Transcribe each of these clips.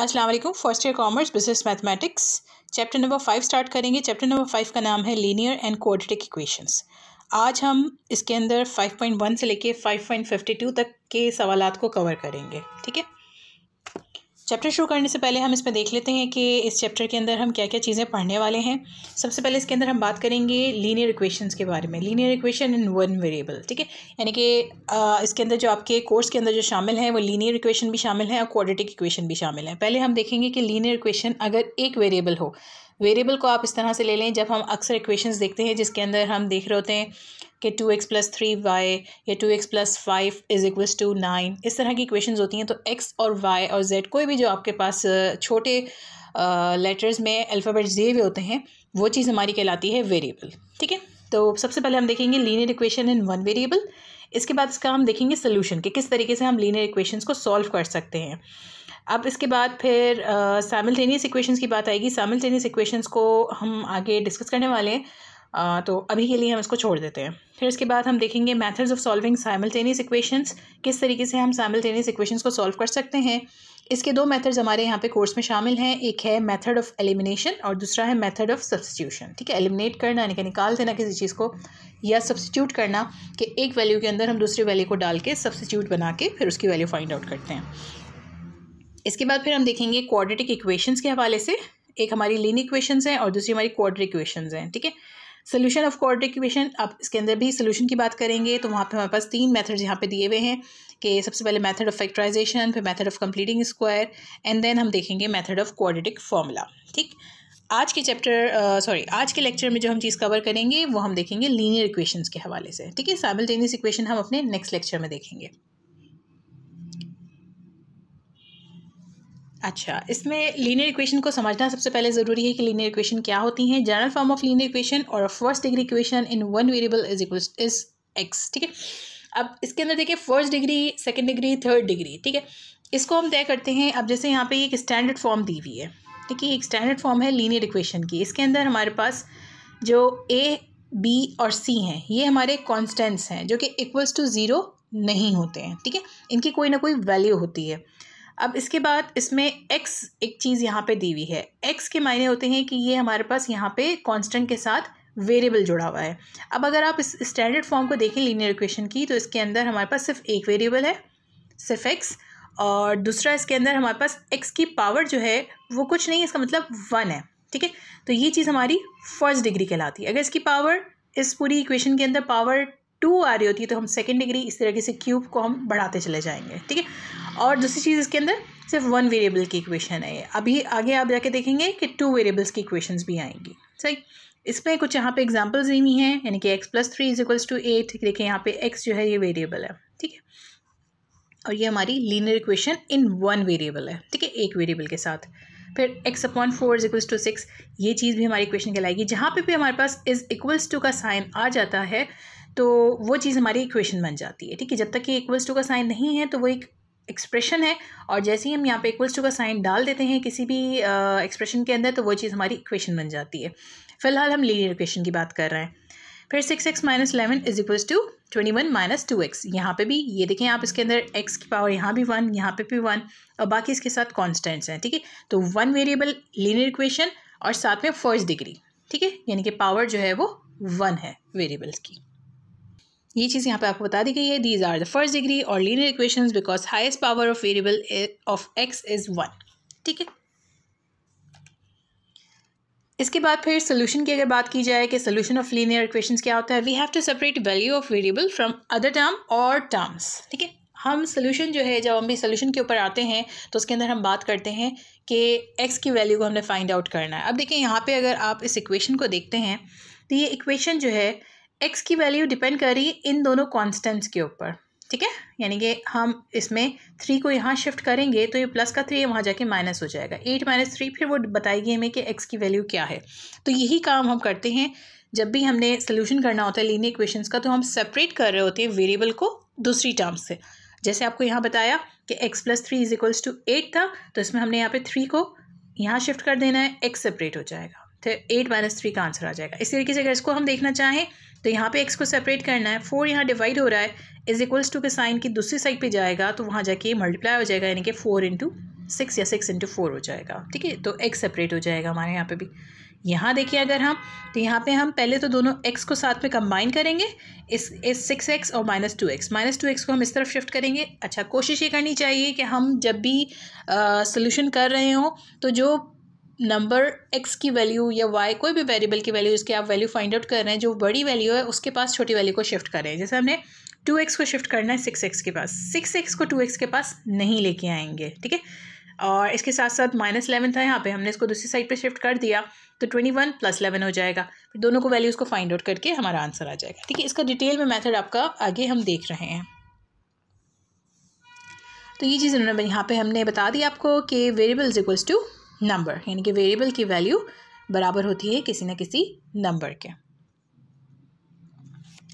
अस्सलाम वालेकुम first year commerce business mathematics chapter number five start करेंगे चैप्टर नंबर फाइव का नाम है लीनियर एंड क्वाड्रेटिक इक्वेशंस आज हम इसके अंदर फाइव पॉइंट वन से लेके फाइव पॉइंट फिफ्टी टू तक के सवालत को कवर करेंगे ठीक है चैप्टर शुरू करने से पहले हम इसमें देख लेते हैं कि इस चैप्टर के अंदर हम क्या क्या चीज़ें पढ़ने वाले हैं सबसे पहले इसके अंदर हम बात करेंगे लीनियर इक्वेशंस के बारे में linear equation in one variable ठीक है यानी कि इसके अंदर जो आपके कोर्स के अंदर जो शामिल है वो लीनियर इक्वेशन भी शामिल है और क्वाड्रेटिक इक्वेशन भी शामिल है पहले हम देखेंगे कि लीनियर इक्वेशन अगर एक वेरिएबल हो वेरिएबल को आप इस तरह से ले लें जब हम अक्सर इक्वेशंस देखते हैं जिसके अंदर हम देख रहे होते हैं कि two x plus three y या two x plus five is equals to nine इस तरह की इक्वेशंस होती हैं तो एक्स और वाई और जेड कोई भी जो आपके पास छोटे लेटर्स में अल्फ़ाबेट दिए हुए होते हैं वो चीज़ हमारी कहलाती है वेरिएबल ठीक है तो सबसे पहले हम देखेंगे linear equation in one variable इसके बाद इसका हम देखेंगे सोल्यूशन कि किस तरीके से हम लीनियर इक्वेशंस को सॉल्व कर सकते हैं अब इसके बाद फिर सैमल्टेनियस uh, इक्वेशंस की बात आएगी सैमल्टेनियस इक्वेशंस को हम आगे डिस्कस करने वाले हैं आ, तो अभी के लिए हम इसको छोड़ देते हैं फिर इसके बाद हम देखेंगे methods of solving simultaneous equations किस तरीके से हम साइमल्टेनियस इक्वेशंस को सॉल्व कर सकते हैं इसके दो मेथड्स हमारे यहाँ पे कोर्स में शामिल हैं एक है मेथड ऑफ एलिमिनेशन और दूसरा है मेथड ऑफ सब्सटीट्यूशन ठीक है एलिमिनेट करना यानी कि निकाल देना किसी चीज़ को या सब्सटीट्यूट करना कि एक वैल्यू के अंदर हम दूसरी वैल्यू को डाल के सब्सटीट्यूट बना के फिर उसकी वैल्यू फाइंड आउट करते हैं इसके बाद फिर हम देखेंगे क्वाड्रेटिक इक्वेशंस के हवाले से एक हमारी लीन इक्वेशंस हैं और दूसरी हमारी क्वाड्रेटिक इक्वेशंस हैं ठीक है सोल्यूशन ऑफ क्वाड्रेटिक इक्वेशन अब इसके अंदर भी सोल्यूशन की बात करेंगे तो वहाँ पे हमारे पास तीन मेथड्स यहाँ पे दिए हुए हैं कि सबसे पहले मेथड ऑफ फैक्टराइजेशन फिर method of completing square and then हम देखेंगे मेथड ऑफ क्वाड्रेटिक फॉर्मूला ठीक आज के चैप्टर सॉरी आज के लेक्चर में जो हम चीज़ कवर करेंगे वो हम देखेंगे लीनियर इक्वेशंस के हवाले से ठीक है टेनिस इक्वेशन हम अपने नेक्स्ट लेक्चर में देखेंगे अच्छा इसमें लीनियर इक्वेशन को समझना सबसे पहले ज़रूरी है कि लीनियर इक्वेशन क्या होती हैं general form of linear equation और first degree equation in one variable is equal is x ठीक है अब इसके अंदर देखिए first degree second degree third degree ठीक है इसको हम तय करते हैं अब जैसे यहाँ पे एक स्टैंडर्ड फॉर्म दी हुई है ठीक है एक स्टैंडर्ड फॉर्म है लीनियर इक्वेशन की इसके अंदर हमारे पास जो ए बी और सी हैं ये हमारे कॉन्स्टेंट्स हैं जो कि इक्वल्स टू ज़ीरो नहीं होते हैं ठीक है इनकी कोई ना कोई वैल्यू होती है अब इसके बाद इसमें एक्स एक चीज़ यहाँ पे दी हुई है एक्स के मायने होते हैं कि ये हमारे पास यहाँ पे कांस्टेंट के साथ वेरिएबल जुड़ा हुआ है अब अगर आप इस स्टैंडर्ड फॉर्म को देखें लीनियर इक्वेशन की तो इसके अंदर हमारे पास सिर्फ एक वेरिएबल है सिर्फ एक्स और दूसरा इसके अंदर हमारे पास एक्स की पावर जो है वो कुछ नहीं इसका मतलब वन है ठीक है तो ये चीज़ हमारी फर्स्ट डिग्री कहलाती है अगर इसकी पावर इस पूरी इक्वेशन के अंदर पावर टू आ रही होती है तो हम सेकेंड डिग्री इस तरीके से क्यूब को हम बढ़ाते चले जाएंगे ठीक है और दूसरी चीज़ इसके अंदर सिर्फ वन वेरिएबल की इक्वेशन है अभी आगे आप जाके देखेंगे कि टू वेरिएबल्स की इक्वेशन भी आएंगी सही इसमें कुछ यहाँ पे एग्जाम्पल्स हुई हैं यानी कि x plus three is equals to eight देखिए यहाँ पे एक्स जो है ये वेरिएबल है ठीक है और ये हमारी linear equation in one variable है ठीक है एक वेरिएबल के साथ फिर x upon four is equals to six ये चीज़ भी हमारी इक्वेशन कहलाएगी जहाँ पे भी हमारे पास इज इक्वल्स टू का साइन आ जाता है तो वो चीज़ हमारी इक्वेशन बन जाती है ठीक है जब तक कि इक्वल्स टू का साइन नहीं है तो वो एक एक्सप्रेशन है और जैसे ही हम यहाँ पे इक्वल्स टू का साइन डाल देते हैं किसी भी एक्सप्रेशन uh, के अंदर तो वो चीज़ हमारी इक्वेशन बन जाती है फिलहाल हम लीनियर इक्वेशन की बात कर रहे हैं फिर six x minus eleven is equals to twenty one minus two x यहाँ पर भी ये देखें आप इसके अंदर एक्स की पावर यहाँ भी वन यहाँ पे भी वन और बाकी इसके साथ कॉन्स्टेंट्स हैं ठीक है तो वन वेरिएबल लीनियर इक्वेशन और साथ में फर्स्ट डिग्री ठीक है यानी कि पावर जो है वो वन है वेरिएबल्स की ये चीज़ यहाँ पे आपको बता दी गई है these are the first degree और linear equation because highest power of variable of x is one ठीक है इसके बाद फिर सोल्यूशन की अगर बात की जाए कि सोल्यूशन ऑफ लीनियर इक्वेशन क्या होता है we have to separate value of variable from other term और टर्म्स ठीक है हम सोल्यूशन जो है जब हम भी सोल्यूशन के ऊपर आते हैं तो उसके अंदर हम बात करते हैं कि एक्स की वैल्यू को हमने फाइंड आउट करना है अब देखिए यहाँ पे अगर आप इस इक्वेशन को देखते हैं तो ये इक्वेशन जो है एक्स की वैल्यू डिपेंड कर रही है इन दोनों कॉन्स्टेंट्स के ऊपर ठीक है यानी कि हम इसमें थ्री को यहाँ शिफ्ट करेंगे तो ये प्लस का थ्री है वहाँ जाके माइनस हो जाएगा एट माइनस थ्री फिर वो बताएगी हमें कि एक्स की वैल्यू क्या है तो यही काम हम करते हैं जब भी हमने सोल्यूशन करना होता है लीनियर इक्वेशंस का तो हम सेपरेट कर रहे होते हैं वेरिएबल को दूसरी टर्म से जैसे आपको यहाँ बताया कि x plus three is equals to eight था तो इसमें हमने यहाँ पे थ्री को यहाँ शिफ्ट कर देना है एक्स सेपरेट हो जाएगा तो एट माइनस थ्री का आंसर आ जाएगा इसी तरीके से अगर इसको हम देखना चाहें तो यहाँ पे एक्स को सेपरेट करना है फोर यहाँ डिवाइड हो रहा है इज इक्वल्स टू के साइन की दूसरी साइड पे जाएगा तो वहाँ जाके मल्टीप्लाई हो जाएगा यानी कि फोर इंटू सिक्स या सिक्स इंटू फोर हो जाएगा ठीक है तो एक्स सेपरेट हो जाएगा हमारे यहाँ पे भी यहाँ देखिए अगर हम तो यहाँ पे हम पहले तो दोनों एक्स को साथ में कंबाइन करेंगे इस इस सिक्स एक्स और minus two x minus two x को हम इस तरफ शिफ्ट करेंगे अच्छा कोशिश ये करनी चाहिए कि हम जब भी सोल्यूशन कर रहे हों तो जो नंबर एक्स की वैल्यू या वाई कोई भी वेरिएबल की वैल्यू इसके आप वैल्यू फाइंड आउट कर रहे हैं जो बड़ी वैल्यू है उसके पास छोटी वैल्यू को शिफ्ट करें जैसे हमने टू एक्स को शिफ्ट करना है सिक्स एक्स के पास सिक्स एक्स को टू एक्स के पास नहीं लेके आएंगे ठीक है और इसके साथ साथ माइनस इलेवन था यहाँ पे हमने इसको दूसरी साइड पे शिफ्ट कर दिया तो ट्वेंटी वन प्लस इलेवन हो जाएगा फिर दोनों को वैल्यूज़ को फाइंड आउट करके हमारा आंसर आ जाएगा ठीक है इसका डिटेल में मेथड आपका आगे हम देख रहे हैं तो ये चीज़ उन्होंने यहाँ पे हमने बता दी आपको कि वेरिएबल्स इक्वल्स टू नंबर यानी कि वेरिएबल की वैल्यू बराबर होती है किसी न किसी नंबर के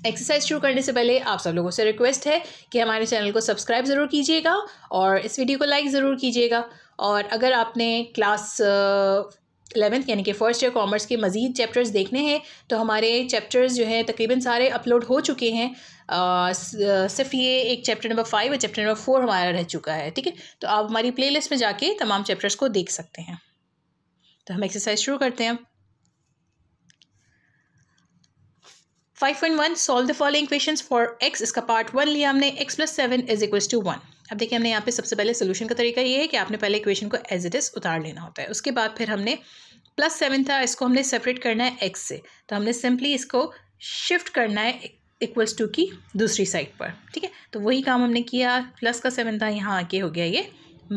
एक्सरसाइज शुरू करने से पहले आप सब लोगों से रिक्वेस्ट है कि हमारे चैनल को सब्सक्राइब ज़रूर कीजिएगा और इस वीडियो को लाइक ज़रूर कीजिएगा और अगर आपने क्लास एलेवेंथ uh, यानी कि फर्स्ट ईयर कॉमर्स के मज़ीद चैप्टर्स देखने हैं तो हमारे चैप्टर्स जो हैं तकरीबन सारे अपलोड हो चुके हैं सिर्फ ये एक चैप्टर नंबर फाइव और चैप्टर नंबर फोर हमारा रह चुका है ठीक है तो आप हमारी प्लेलिस्ट में जाके तमाम चैप्टर्स को देख सकते हैं तो हम एक्सरसाइज शुरू करते हैं five point one solve the following question for x इसका पार्ट वन लिया हमने x plus seven is equal to one अब देखिए हमने यहाँ पे सबसे पहले सोल्यूशन का तरीका ये है कि आपने पहले इक्वेशन को एज इट इज़ उतार लेना होता है उसके बाद फिर हमने प्लस सेवन था इसको हमने सेपरेट करना है एक्स से तो हमने सिंपली इसको शिफ्ट करना है इक्वल्स टू की दूसरी साइड पर ठीक है तो वही काम हमने किया प्लस का सेवन था यहाँ आके हो गया ये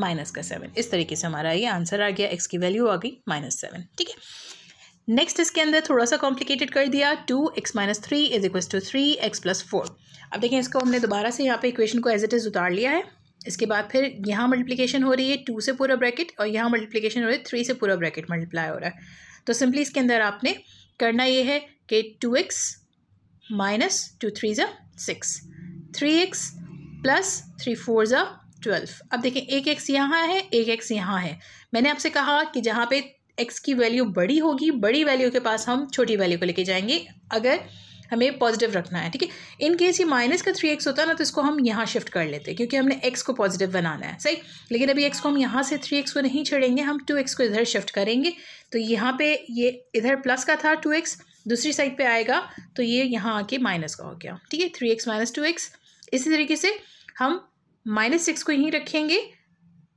माइनस का सेवन इस तरीके से हमारा ये आंसर आ गया एक्स की वैल्यू आ गई माइनस सेवन ठीक है नेक्स्ट इसके अंदर थोड़ा सा कॉम्प्लिकेटेड कर दिया two x minus three is equals to three x plus four अब देखें इसको हमने दोबारा से यहाँ पे इक्वेशन को एज इट इज़ उतार लिया है इसके बाद फिर यहाँ मल्टीप्लिकेशन हो रही है टू से पूरा ब्रैकेट और यहाँ मल्टीप्लिकेशन हो रही है थ्री से पूरा ब्रैकेट मल्टीप्लाई हो रहा है तो सिंपली इसके अंदर आपने करना ये है कि two x minus two three ज़ा six three x plus three four ज़ा ट्वेल्व अब देखें एक एक्स यहाँ है एक एक्स यहाँ है मैंने आपसे कहा कि जहाँ पे एक्स की वैल्यू बड़ी होगी बड़ी वैल्यू के पास हम छोटी वैल्यू को लेके जाएंगे अगर हमें पॉजिटिव रखना है ठीक है इन केस ये माइनस का थ्री एक्स होता है ना तो इसको हम यहाँ शिफ्ट कर लेते क्योंकि हमने एक्स को पॉजिटिव बनाना है सही लेकिन अभी एक्स को हम यहाँ से थ्री एक्स को नहीं छेड़ेंगे हम टू एक्स को इधर शिफ्ट करेंगे तो यहाँ पे ये इधर प्लस का था टू एक्स दूसरी साइड पे आएगा तो ये यहाँ आके माइनस का हो गया ठीक है three x minus two x इसी तरीके से हम माइनस सिक्स को यहीं रखेंगे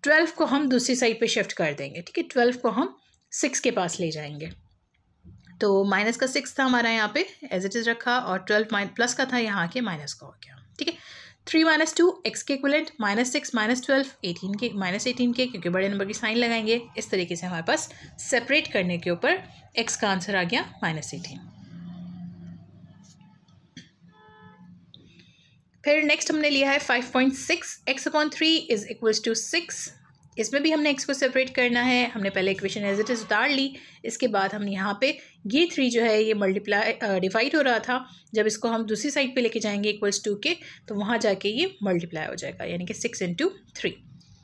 ट्वेल्व को हम दूसरी साइड पे शिफ्ट कर देंगे ठीक है ट्वेल्व को हम सिक्स के पास ले जाएंगे तो माइनस का सिक्स था हमारा यहाँ पे एज इट इज़ रखा और ट्वेल्व प्लस का था यहाँ आके माइनस का हो गया ठीक है थ्री माइनस टू एक्स के equivalent minus six minus twelve eighteen के माइनस एटीन के क्योंकि बड़े नंबर की साइन लगाएंगे इस तरीके से हमारे पास सेपरेट करने के ऊपर एक्स का आंसर आ गया माइनस एटीन फिर नेक्स्ट हमने लिया है five point six x upon three is equals to six इसमें भी हमने एक्स को सेपरेट करना है हमने पहले इक्वेशन एज इट इज़ उतार ली इसके बाद हम यहाँ पे ये थ्री जो है ये मल्टीप्लाई डिवाइड हो रहा था जब इसको हम दूसरी साइड पे लेके जाएंगे इक्वल्स टू के तो वहाँ जाके ये मल्टीप्लाई हो जाएगा यानी कि सिक्स इंटू थ्री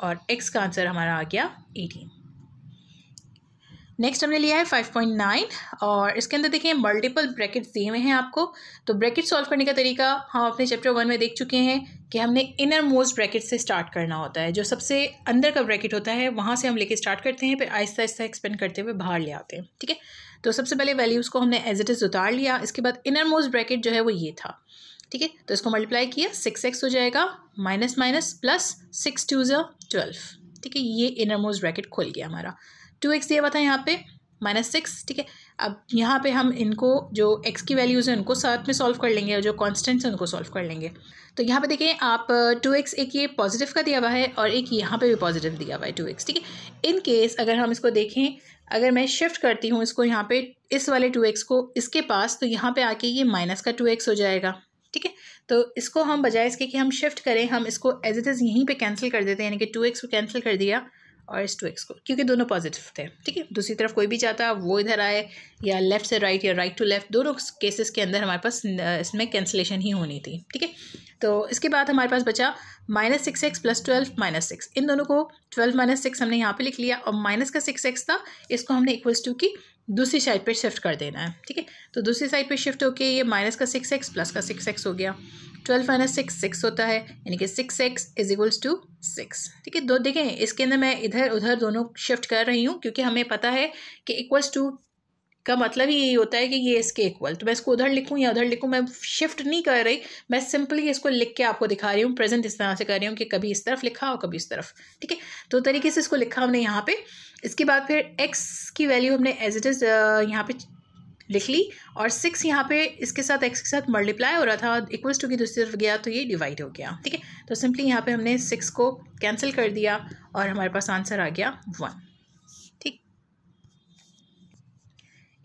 और एक्स का आंसर हमारा आ गया एटीन नेक्स्ट हमने लिया है 5.9 और इसके अंदर देखिए मल्टीपल ब्रैकेट्स दिए हुए हैं आपको तो ब्रैकेट सॉल्व करने का तरीका हम अपने चैप्टर वन में देख चुके हैं कि हमने इनर मोस्ट ब्रैकेट से स्टार्ट करना होता है जो सबसे अंदर का ब्रैकेट होता है वहाँ से हम लेके स्टार्ट करते हैं फिर आहिस्ता आहिस्ता एक्सपेंड करते हुए बाहर ले आते हैं ठीक है तो सबसे पहले वैल्यूज़ को हमने एज इट इज़ उतार लिया इसके बाद इनर मोस्ट ब्रैकेट जो है वो ये था ठीक है तो इसको मल्टीप्लाई किया सिक्स एक्स हो जाएगा minus minus plus six two जो ट्वेल्व ठीक है ये इनर मोस्ट ब्रैकेट खोल गया हमारा टू एक्स दिया हुआ था यहाँ पे माइनस सिक्स ठीक है अब यहाँ पे हम इनको जो एक्स की वैल्यूज़ हैं उनको साथ में सॉल्व कर लेंगे और जो कॉन्स्टेंट्स हैं उनको सॉल्व कर लेंगे तो यहाँ पे देखिए आप टू uh, एक्स एक ये पॉजिटिव का दिया हुआ है और एक यहाँ पे भी पॉजिटिव दिया हुआ है टू एक्स ठीक है इन केस अगर हम इसको देखें अगर मैं शिफ्ट करती हूँ इसको यहाँ पे इस वाले टू एक्स को इसके पास तो यहाँ पर आके ये माइनस का टू एक्स हो जाएगा ठीक है तो इसको हम बजाय इसके कि हम शिफ्ट करें हम इसको एज इट इज़ यहीं पर कैंसिल कर देते हैं यानी कि टू एक्स को कैंसिल कर दिया और इस टू एक्स को क्योंकि दोनों पॉजिटिव थे ठीक है दूसरी तरफ कोई भी जाता वो इधर आए या लेफ्ट से राइट या राइट टू लेफ्ट दोनों केसेस के अंदर हमारे पास इसमें कैंसिलेशन ही होनी थी ठीक है तो इसके बाद हमारे पास बचा minus six x plus twelve minus six इन दोनों को ट्वेल्व माइनस सिक्स हमने यहाँ पे लिख लिया और माइनस का सिक्स एक्स था इसको हमने इक्वल्स टू की दूसरी साइड पे शिफ्ट कर देना है ठीक है तो दूसरी साइड पे शिफ्ट होके ये माइनस का सिक्स एक्स प्लस का सिक्स एक्स हो गया ट्वेल्व माइनस सिक्स सिक्स होता है यानी कि six x is equals to six ठीक है दो देखें इसके अंदर मैं इधर उधर दोनों शिफ्ट कर रही हूँ क्योंकि हमें पता है कि इक्वल्स टू का मतलब ही यही होता है कि ये इसके इक्वल तो मैं इसको उधर लिखूँ या उधर लिखूँ मैं शिफ्ट नहीं कर रही मैं सिंपली इसको लिख के आपको दिखा रही हूँ प्रेजेंट इस तरह से कर रही हूँ कि कभी इस तरफ लिखा और कभी इस तरफ ठीक है तो तरीके से इसको लिखा हमने यहाँ पे इसके बाद फिर एक्स की वैल्यू हमने एज इट इज़ यहाँ पे लिख ली और सिक्स यहाँ पे इसके साथ एक्स के साथ मल्टीप्लाई हो रहा था इक्वल्स टू की दूसरी तरफ गया तो ये डिवाइड हो गया ठीक है तो सिंपली यहाँ पे हमने सिक्स को कैंसिल कर दिया और हमारे पास आंसर आ गया वन ठीक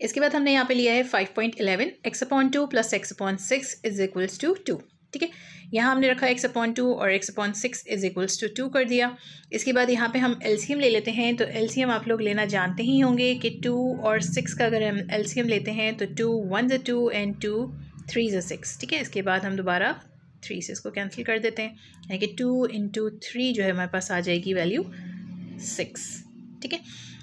इसके बाद हमने यहाँ पे लिया है five point eleven x upon two plus x upon six is equals to two ठीक है यहाँ हमने रखा एक्स अपॉन टू और x upon six is equals to two कर दिया इसके बाद यहाँ पे हम एल्सीम ले लेते हैं तो एल्सीयम आप लोग लेना जानते ही होंगे कि टू और सिक्स का अगर हम एल्सीम लेते हैं तो टू वन ज़ टू एंड टू थ्री ज़ सिक्स ठीक है इसके बाद हम दोबारा थ्री से इसको कैंसिल कर देते हैं यानी कि टू इंटू थ्री जो है हमारे पास आ जाएगी वैल्यू सिक्स ठीक है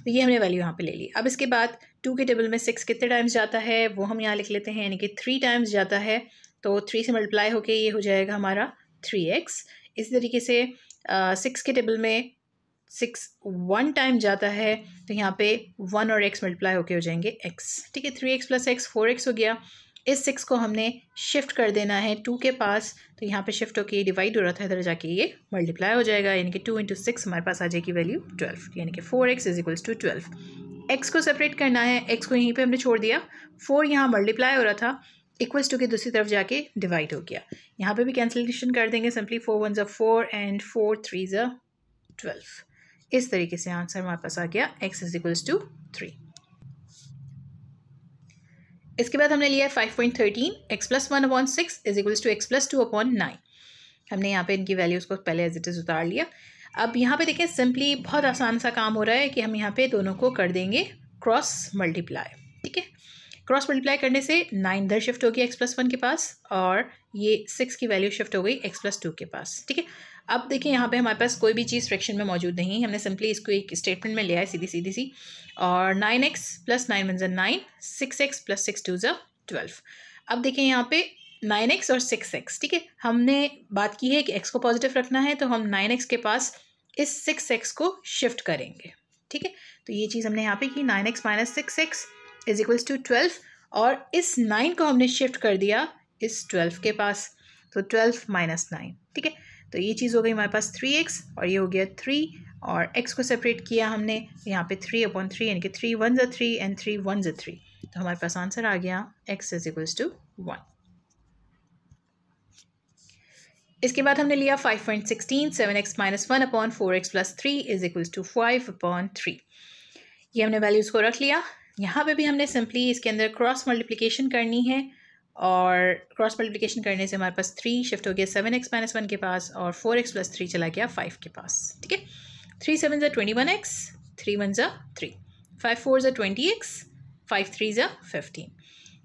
तो ये हमने वैल्यू यहाँ पे ले ली अब इसके बाद टू के टेबल में सिक्स कितने टाइम्स जाता है वो हम यहाँ लिख लेते हैं यानी कि थ्री टाइम्स जाता है तो थ्री से मल्टीप्लाई होके ये हो जाएगा हमारा थ्री एक्स इसी तरीके से सिक्स के टेबल में सिक्स वन टाइम जाता है तो यहाँ पे वन और एक्स मल्टीप्लाई होके हो जाएंगे एक्स ठीक है three x plus x four x हो गया इस सिक्स को हमने शिफ्ट कर देना है टू के पास तो यहाँ पे शिफ्ट होके डिवाइड हो रहा था इधर जाके ये मल्टीप्लाई हो जाएगा यानी कि टू इंटू सिक्स हमारे पास आ जाएगी वैल्यू ट्वेल्व यानी कि four x is equals to twelve x को सेपरेट करना है एक्स को यहीं पे हमने छोड़ दिया फोर यहाँ मल्टीप्लाई हो रहा था इक्वल्स टू के दूसरी तरफ जाके डिवाइड हो गया यहाँ पे भी कैंसिलेशन कर देंगे सिंपली फोर वन ज़ा फोर एंड फोर थ्री ज़ा ट्वेल्व इस तरीके से आंसर हमारे पास आ गया x is equals to three इसके बाद हमने लिया है five point thirteen x plus one upon six is equals to x plus two upon nine हमने यहाँ पे इनकी वैल्यूज़ को पहले एज इट इज़ उतार लिया अब यहाँ पे देखें सिंपली बहुत आसान सा काम हो रहा है कि हम यहाँ पे दोनों को कर देंगे क्रॉस मल्टीप्लाई ठीक है क्रॉस मल्टीप्लाई करने से नाइन इधर शिफ्ट हो गया एक्स प्लस वन के पास और ये सिक्स की वैल्यू शिफ्ट हो गई एक्स प्लस टू के पास ठीक है अब देखिए यहाँ पे हमारे पास कोई भी चीज़ फ्रैक्शन में मौजूद नहीं है हमने सिंपली इसको एक स्टेटमेंट में लिया है सीधी सीधी सी और nine x plus nine one जन nine six x plus six two जो ट्वेल्व अब देखिए यहाँ पे नाइन एक्स और सिक्स एक्स ठीक है हमने बात की है कि एक्स को पॉजिटिव रखना है तो हम नाइन एक्स के पास इस सिक्स एक्स को शिफ्ट करेंगे ठीक है तो ये चीज़ हमने यहाँ पे की nine x minus six x is equals to twelve और इस नाइन को हमने शिफ्ट कर दिया इस ट्वेल्व के पास तो ट्वेल्व माइनस नाइन ठीक है तो ये चीज़ हो गई हमारे पास थ्री एक्स और ये हो गया थ्री और एक्स को सेपरेट किया हमने यहाँ पे थ्री अपॉन थ्री यानी कि थ्री वन जो थ्री एंड थ्री वन जो थ्री तो हमारे पास आंसर आ गया x is equals to one इसके बाद हमने लिया five point sixteen seven x minus one upon four x plus three is equals to five upon three ये हमने वैल्यूज़ को रख लिया यहाँ पे भी हमने सिंपली इसके अंदर क्रॉस मल्टीप्लिकेशन करनी है और क्रॉस मल्टीप्लिकेशन करने से हमारे पास थ्री शिफ्ट हो गया सेवन एक्स माइनस वन के पास और फोर एक्स प्लस थ्री चला गया फाइव के पास ठीक है थ्री सेवन ज़ा twenty one x three one ज़ा थ्री फाइव फोर ज़ा ट्वेंटी एक्स फाइव थ्री ज़ा फिफ्टीन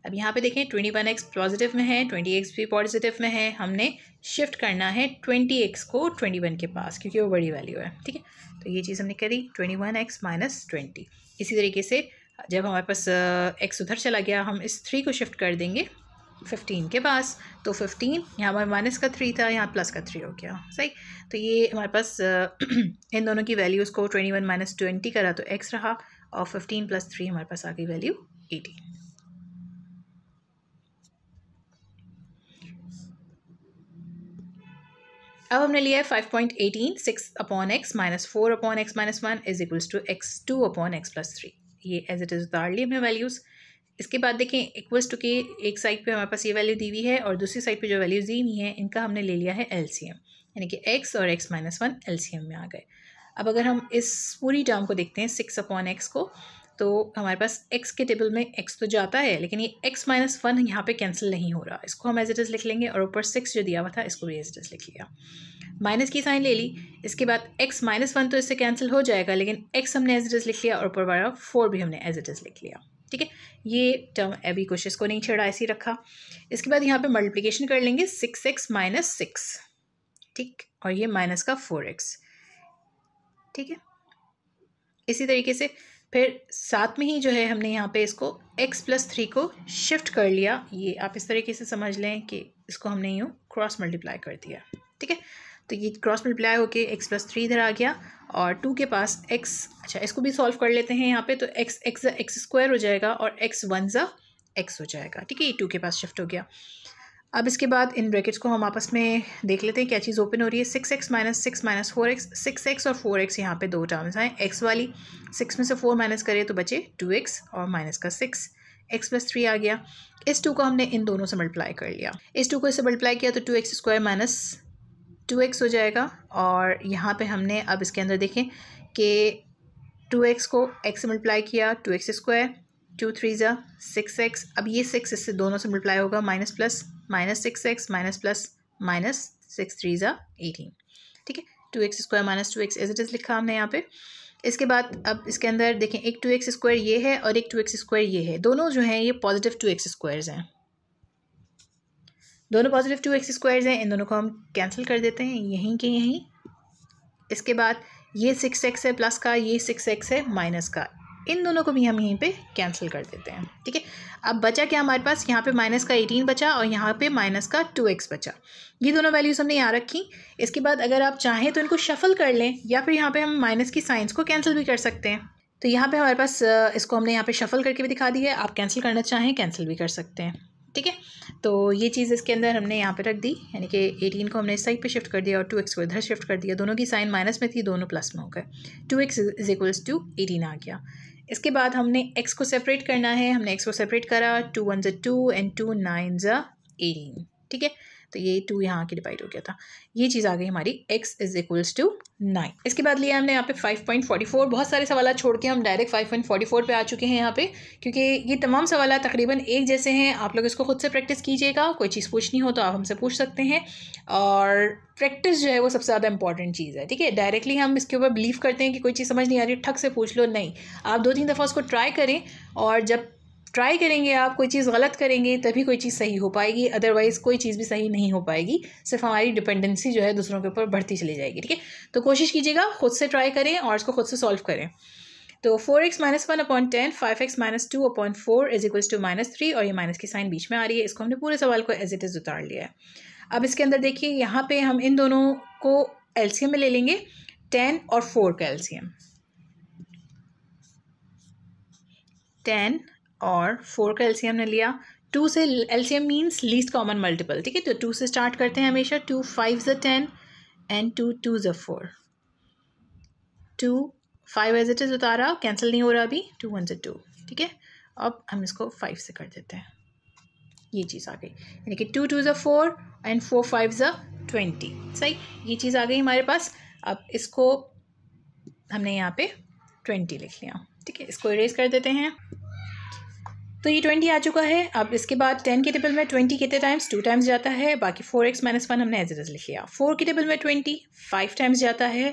अब यहाँ पे देखें ट्वेंटी वन एक्स पॉजिटिव में है ट्वेंटी एक्स भी पॉजिटिव में है हमने शिफ्ट करना है ट्वेंटी एक्स को ट्वेंटी वन के पास क्योंकि वो बड़ी वैल्यू है ठीक है तो ये चीज़ हमने करी twenty one x minus twenty इसी तरीके से जब हमारे पास एक्स उधर चला गया हम इस थ्री को शिफ्ट कर देंगे फिफ्टीन के पास तो फिफ्टीन यहाँ हमारे माइनस का थ्री था यहाँ प्लस का थ्री हो गया सही तो ये हमारे पास इन दोनों की वैल्यूज़ को ट्वेंटी वन माइनस ट्वेंटी करा तो एक्स रहा और फिफ्टीन प्लस थ्री हमारे पास आ गई वैल्यू एटीन अब हमने लिया है five point eighteen six upon x minus four upon x minus one is equals to x two upon x plus three ये एज इट इज़ उतार लिए हमने वैल्यूज़ इसके बाद देखें इक्वल्स टू के एक साइड पे हमारे पास ये वैल्यू दी हुई है और दूसरी साइड पे जो वैल्यूज दी हुई हैं इनका हमने ले लिया है एलसीएम यानी कि एक्स और एक्स माइनस वन एल में आ गए अब अगर हम इस पूरी टर्म को देखते हैं सिक्स अपॉन एक्स को तो हमारे पास x के टेबल में x तो जाता है लेकिन ये x माइनस वन यहाँ पर कैंसिल नहीं हो रहा इसको हम एज इट इज़ लिख लेंगे और ऊपर सिक्स जो दिया हुआ था इसको भी एज इट इज़ लिख लिया माइनस की साइन ले ली इसके बाद x माइनस वन तो इससे कैंसिल हो जाएगा लेकिन x हमने एज इट इज़ लिख लिया और ऊपर वाला फोर भी हमने एज इट इज़ लिख लिया ठीक है ये टर्म अभी कुछ इसको नहीं छेड़ा ऐसे ही रखा इसके बाद यहाँ पर मल्टीप्लीकेशन कर लेंगे सिक्स एक्स माइनस सिक्स ठीक और ये माइनस का फोर एक्स ठीक है इसी तरीके से फिर साथ में ही जो है हमने यहाँ पे इसको x प्लस थ्री को शिफ्ट कर लिया ये आप इस तरीके से समझ लें कि इसको हमने यूँ क्रॉस मल्टीप्लाई कर दिया ठीक है तो ये क्रॉस मल्टीप्लाई होके x प्लस थ्री इधर आ गया और टू के पास x अच्छा इसको भी सॉल्व कर लेते हैं यहाँ पे तो x x एक्स स्क्वायर हो जाएगा और x वन ज़ा एक्स हो जाएगा ठीक है ये टू के पास शिफ्ट हो गया अब इसके बाद इन ब्रैकेट्स को हम आपस में देख लेते हैं क्या चीज़ ओपन हो रही है six x minus six minus four x six x और फोर एक्स यहाँ पर दो टर्म्स आए एक्स वाली सिक्स में से फोर माइनस करें तो बचे टू एक्स और माइनस का सिक्स एक्स प्लस थ्री आ गया इस टू को हमने इन दोनों से मल्टीप्लाई कर लिया इस टू को इससे मल्टीप्लाई किया तो two x square minus two x हो जाएगा और यहाँ पर हमने अब इसके अंदर देखें कि टू एक्स को एक्स से मल्टीप्लाई किया two x square two three ज़ा सिक्स एक्स अब ये सिक्स इससे दोनों से मल्टीप्लाई होगा minus plus minus six x minus plus minus six three ज़ा एटीन ठीक है two x square minus two x as it is लिखा हमने यहाँ पे इसके बाद अब इसके अंदर देखें एक टू एक्स स्क्वायर ये है और एक टू एक्स स्क्वायर ये है दोनों जो हैं ये पॉजिटिव टू एक्स स्क्वायर्स हैं दोनों पॉजिटिव टू एक्स स्क्वायर्स हैं इन दोनों को हम कैंसिल कर देते हैं यहीं के यहीं इसके बाद ये सिक्स एक्स है प्लस का ये सिक्स एक्स है माइनस का इन दोनों को भी हम यहीं पे कैंसिल कर देते हैं ठीक है अब बचा क्या हमारे पास यहाँ पे माइनस का एटीन बचा और यहाँ पे माइनस का टू एक्स बचा ये दोनों वैल्यूज़ हमने यहाँ रखी इसके बाद अगर आप चाहें तो इनको शफल कर लें या फिर यहाँ पर हम माइनस की साइंस को कैंसिल भी कर सकते हैं तो यहाँ पर हमारे पास इसको हमने यहाँ पर शफल करके भी दिखा दी है आप कैंसिल करना चाहें कैंसिल भी कर सकते हैं ठीक है तो ये चीज़ इसके अंदर हमने यहाँ पे रख दी यानी कि एटीन को हमने इस साइड पे शिफ्ट कर दिया और टू एक्स को इधर शिफ्ट कर दिया दोनों की साइन माइनस में थी दोनों प्लस में हो गए two x is equals to eighteen आ गया इसके बाद हमने एक्स को सेपरेट करना है हमने एक्स को सेपरेट करा टू वन ज़ा टू एंड टू नाइन ज़ा एटीन ठीक है तो ये टू यहाँ के डिवाइड हो गया था ये चीज़ आ गई हमारी x is equals to nine इसके बाद लिया हमने यहाँ पे 5.44 बहुत सारे सवाल छोड़ के हम डायरेक्ट 5.44 पे आ चुके हैं यहाँ पे क्योंकि ये तमाम सवाल तकरीबन एक जैसे हैं आप लोग इसको खुद से प्रैक्टिस कीजिएगा कोई चीज़ पूछनी हो तो आप हमसे पूछ सकते हैं और प्रैक्टिस जो है वो सबसे ज़्यादा इंपॉर्टेंट चीज़ है ठीक है डायरेक्टली हम इसके ऊपर बिलीव करते हैं कि कोई चीज़ समझ नहीं आ रही ठक से पूछ लो नहीं आप दो तीन दफ़ा उसको ट्राई करें और जब ट्राई करेंगे आप कोई चीज़ गलत करेंगे तभी कोई चीज़ सही हो पाएगी अदरवाइज़ कोई चीज़ भी सही नहीं हो पाएगी सिर्फ हमारी डिपेंडेंसी जो है दूसरों के ऊपर बढ़ती चली जाएगी ठीक है तो कोशिश कीजिएगा खुद से ट्राई करें और इसको खुद से सॉल्व करें तो four x minus one upon ten five x minus two upon four is equals to minus three और ये माइनस की साइन बीच में आ रही है इसको हमने पूरे सवाल को एज इट इज़ उतार लिया है अब इसके अंदर देखिए यहाँ पे हम इन दोनों को एल्सीयम में ले लेंगे टेन और फोर का एल्सीयम टेन और फोर का एलसीएम ने लिया टू से LCM means least common multiple ठीक है तो टू से स्टार्ट करते हैं हमेशा टू फाइव ज़ टेन एंड टू टू ज़ four two five as it is उतारा कैंसिल नहीं हो रहा अभी टू वन ज़ टू ठीक है अब हम इसको फाइव से कर देते हैं ये चीज़ आ गई यानी कि टू टू ज़ फोर एंड फोर फाइव ज़ ट्वेंटी सही ये चीज़ आ गई हमारे पास अब इसको हमने यहाँ पे ट्वेंटी लिख लिया ठीक है इसको इरेज कर देते हैं तो ये ट्वेंटी आ चुका है अब इसके बाद टेन के टेबल में ट्वेंटी कितने टाइम्स टू टाइम्स जाता है बाकी फोर एक्स माइनस वन हमने एज इट इज लिख लिया फोर के टेबल में ट्वेंटी फाइव टाइम्स जाता है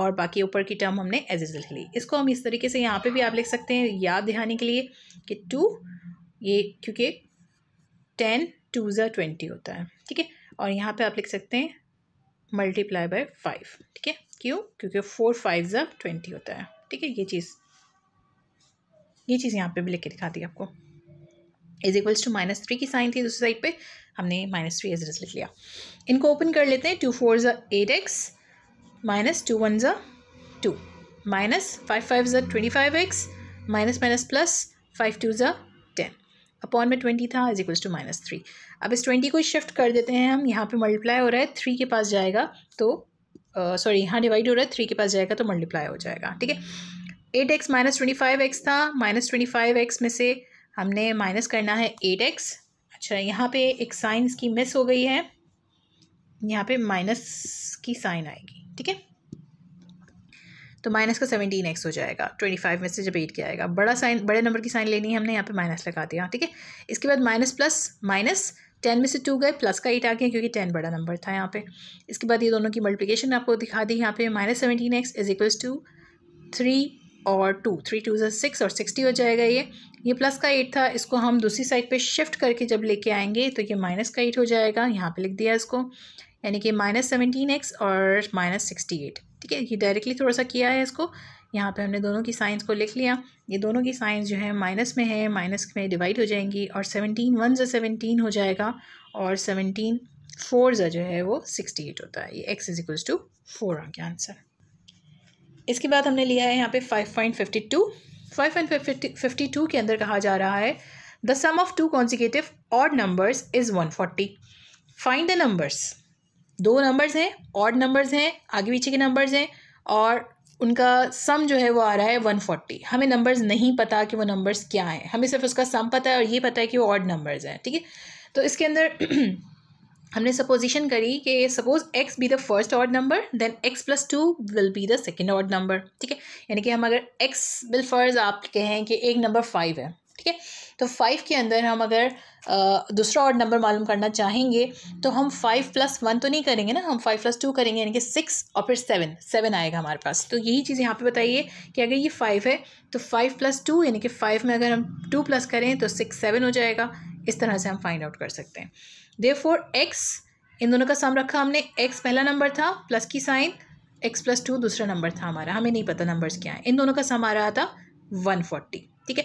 और बाकी ऊपर की टर्म हमने एज इज लिख ली इसको हम इस तरीके से यहाँ पे भी आप लिख सकते हैं याद दिहाने के लिए कि टू ये क्योंकि टेन टू ज़ा ट्वेंटी होता है ठीक है और यहाँ पर आप लिख सकते हैं मल्टीप्लाई बाय फाइव ठीक है क्यों क्योंकि फोर फाइव ज़ा ट्वेंटी होता है ठीक है ये चीज़ ये चीज़ यहाँ पे भी लिख के दिखा दी आपको is equals to minus three की साइन थी दूसरी साइड पे हमने माइनस थ्री एज लिख लिया इनको ओपन कर लेते हैं टू फोर ज़ा eight x minus two one ज़ा टू माइनस फाइव फाइव ज़ा twenty five x minus minus plus five two ज़ा टेन अपॉन में ट्वेंटी था is equals to minus three अब इस ट्वेंटी को शिफ्ट कर देते हैं हम यहाँ पे मल्टीप्लाई हो रहा है थ्री के पास जाएगा तो सॉरी uh, यहाँ डिवाइड हो रहा है थ्री के पास जाएगा तो मल्टीप्लाई हो जाएगा ठीक है eight x minus twenty five x था माइनस ट्वेंटी फाइव एक्स में से हमने माइनस करना है एट एक्स अच्छा यहाँ पे एक साइन इसकी मिस हो गई है यहाँ पे माइनस की साइन आएगी ठीक है तो माइनस का सेवनटीन एक्स हो जाएगा ट्वेंटी फाइव में से जब एट के आएगा बड़ा साइन बड़े नंबर की साइन लेनी है हमने यहाँ पे माइनस लगा दिया ठीक है इसके बाद माइनस प्लस माइनस टेन में से टू गए प्लस का एट आ गया क्योंकि टेन बड़ा नंबर था यहाँ पे इसके बाद ये दोनों की मल्टीप्लिकेशन आपको दिखा दी यहाँ पे minus seventeen x is equals to three और टू थ्री टू ज़ा सिक्स और सिक्सटी हो जाएगा ये ये प्लस का एट था इसको हम दूसरी साइड पे शिफ्ट करके जब लेके आएंगे तो ये माइनस का एट हो जाएगा यहाँ पे लिख दिया इसको यानी कि माइनस सेवनटीन एक्स और माइनस सिक्सटी एट ठीक है ये डायरेक्टली थोड़ा सा किया है इसको यहाँ पे हमने दोनों की साइंस को लिख लिया ये दोनों की साइंस जो है माइनस में है माइनस में डिवाइड हो जाएंगी और सेवनटीन वन जो सेवनटीन हो जाएगा और सेवनटीन फोर ज़ा जो है वो सिक्सटी एट होता है ये एक्स इज टू फोर आ गया आंसर इसके बाद हमने लिया है यहाँ पे five point fifty two five point fifty two के अंदर कहा जा रहा है the sum of two consecutive odd numbers is one forty find the numbers दो नंबर्स हैं ऑड नंबर्स हैं आगे पीछे के नंबर्स हैं और उनका सम जो है वो आ रहा है वन फोर्टी हमें नंबर्स नहीं पता कि वो नंबर्स क्या हैं हमें सिर्फ उसका सम पता है और ये पता है कि वो ऑड नंबर्स हैं ठीक है तो इसके अंदर हमने सपोजिशन करी कि suppose x be the first odd number then x plus two will be the second odd number ठीक है यानी कि हम अगर एक्स बिल फर्ज आप कहें कि एक नंबर फाइव है ठीक है तो फाइव के अंदर हम अगर दूसरा ऑर्ड नंबर मालूम करना चाहेंगे तो हम फाइव प्लस वन तो नहीं करेंगे ना हम फाइव प्लस टू करेंगे यानी कि सिक्स और फिर सेवन सेवन आएगा हमारे पास तो यही चीज़ यहाँ पे बताइए कि अगर ये फाइव है तो फाइव प्लस टू यानी कि फाइव में अगर हम टू प्लस करें तो सिक्स सेवन हो जाएगा इस तरह से हम फाइंड आउट कर सकते हैं दे फोर एक्स इन दोनों का सम रखा हमने एक्स पहला नंबर था प्लस की साइन एक्स प्लस टू दूसरा नंबर था हमारा हमें नहीं पता नंबर्स क्या हैं इन दोनों का सम आ रहा था वन फोर्टी ठीक है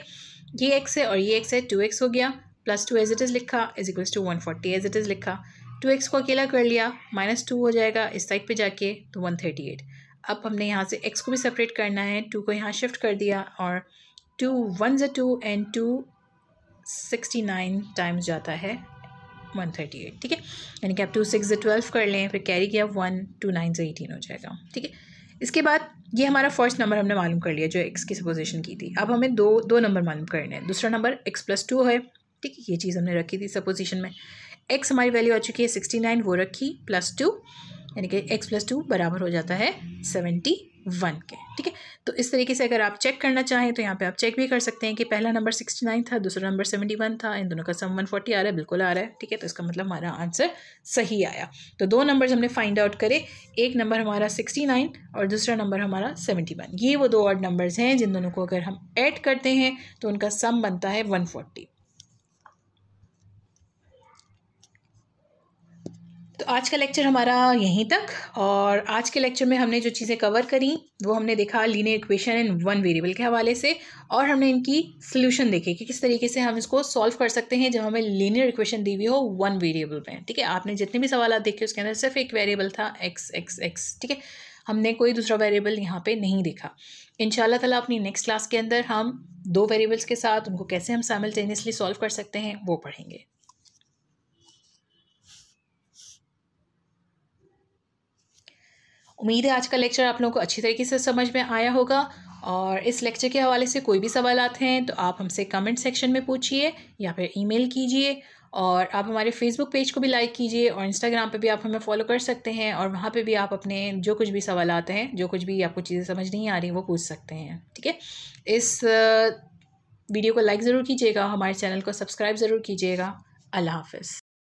ये एक्स है और ये एक्स है टू एक्स हो गया plus two as it is लिखा is equals to one forty as it is लिखा टू एक्स को अकेला कर लिया माइनस टू हो जाएगा इस साइड पे जाके तो वन थर्टी एट अब हमने यहाँ से एक्स को भी सेपरेट करना है टू को यहाँ शिफ्ट कर दिया और टू वन ज़ two and two sixty nine times जाता है वन थर्टी एट ठीक है यानी कि आप टू सिक्स ट्वेल्व कर लें फिर कैरी किया वन टू नाइन से एटीन हो जाएगा ठीक है इसके बाद ये हमारा फर्स्ट नंबर हमने मालूम कर लिया जो एक्स की सपोजिशन की थी अब हमें दो दो नंबर मालूम करने हैं दूसरा नंबर एक्स प्लस टू है ठीक है ये चीज़ हमने रखी थी सपोजिशन में एक्स हमारी वैल्यू आ चुकी है सिक्सटी नाइन वो रखी प्लस टू यानी कि एक्स प्लस टू बराबर हो जाता है सेवेंटी वन के ठीक है तो इस तरीके से अगर आप चेक करना चाहें तो यहाँ पे आप चेक भी कर सकते हैं कि पहला नंबर सिक्सटी नाइन था दूसरा नंबर सेवेंटी वन था इन दोनों का सम वन फोर्टी आ रहा है बिल्कुल आ रहा है ठीक है तो इसका मतलब हमारा आंसर सही आया तो दो नंबर्स हमने फाइंड आउट करे एक नंबर हमारा सिक्सटी नाइन और दूसरा नंबर हमारा सेवेंटी वन ये वो दो और नंबर्स हैं जिन दोनों को अगर हम ऐड करते हैं तो उनका सम बनता है वन फोर्टी तो आज का लेक्चर हमारा यहीं तक और आज के लेक्चर में हमने जो चीज़ें कवर करी वो हमने देखा linear equation in one variable के हवाले से और हमने इनकी सोल्यूशन देखे कि किस तरीके से हम इसको सॉल्व कर सकते हैं जब हमें लीनियर इक्वेशन दी हुई हो वन वेरिएबल में ठीक है आपने जितने भी सवाल देखे उसके अंदर सिर्फ एक वेरिएबल था एक्स एक्स एक्स ठीक है हमने कोई दूसरा वेरिएबल यहाँ पे नहीं देखा इन तला अपनी नेक्स्ट क्लास के अंदर हम दो वेरिएबल्स के साथ उनको कैसे हम साइमल्टेनियसली सॉल्व कर सकते हैं वो पढ़ेंगे उम्मीद है आज का लेक्चर आप लोगों को अच्छी तरीके से समझ में आया होगा और इस लेक्चर के हवाले से कोई भी सवाल आते हैं तो आप हमसे कमेंट सेक्शन में पूछिए या फिर ईमेल कीजिए और आप हमारे फेसबुक पेज को भी लाइक कीजिए और इंस्टाग्राम पे भी आप हमें फॉलो कर सकते हैं और वहाँ पे भी आप अपने जो कुछ भी सवाल आते हैं जो कुछ भी आपको चीज़ें समझ नहीं आ रही वो पूछ सकते हैं ठीक है इस वीडियो uh, को लाइक ज़रूर कीजिएगा हमारे चैनल को सब्सक्राइब ज़रूर कीजिएगा अल्लाह हाफ